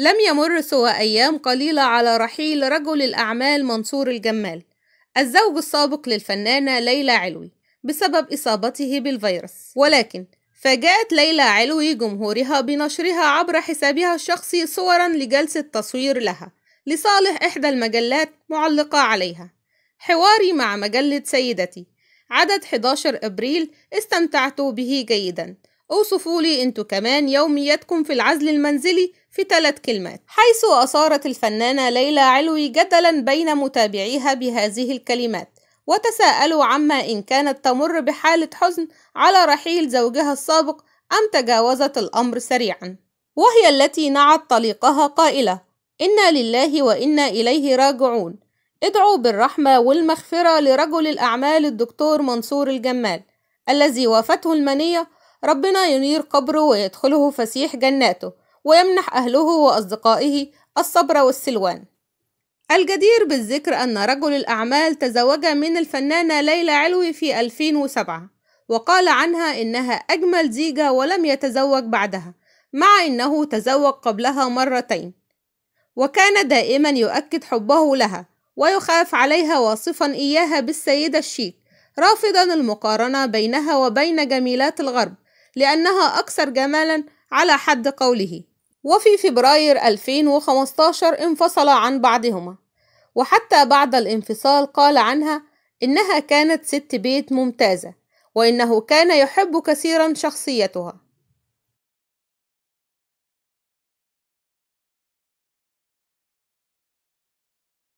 لم يمر سوى أيام قليلة على رحيل رجل الأعمال منصور الجمال الزوج السابق للفنانة ليلى علوي بسبب إصابته بالفيروس ولكن فاجأت ليلى علوي جمهورها بنشرها عبر حسابها الشخصي صورا لجلسة تصوير لها لصالح إحدى المجلات معلقة عليها حواري مع مجلة سيدتي عدد 11 أبريل استمتعت به جيدا اوصفوا لي انتوا كمان يومياتكم في العزل المنزلي في ثلاث كلمات حيث أثارت الفنانة ليلى علوي جدلا بين متابعيها بهذه الكلمات وتساءلوا عما إن كانت تمر بحالة حزن على رحيل زوجها السابق أم تجاوزت الأمر سريعا وهي التي نعت طليقها قائلة إنا لله وإنا إليه راجعون ادعوا بالرحمة والمغفرة لرجل الأعمال الدكتور منصور الجمال الذي وافته المنية ربنا ينير قبره ويدخله فسيح جناته ويمنح أهله وأصدقائه الصبر والسلوان الجدير بالذكر أن رجل الأعمال تزوج من الفنانة ليلى علوي في 2007 وقال عنها إنها أجمل زيجة ولم يتزوج بعدها مع إنه تزوج قبلها مرتين وكان دائما يؤكد حبه لها ويخاف عليها واصفا إياها بالسيدة الشيك رافضا المقارنة بينها وبين جميلات الغرب لأنها أكثر جمالا على حد قوله وفي فبراير 2015 انفصل عن بعضهما وحتى بعد الانفصال قال عنها إنها كانت ست بيت ممتازة وإنه كان يحب كثيرا شخصيتها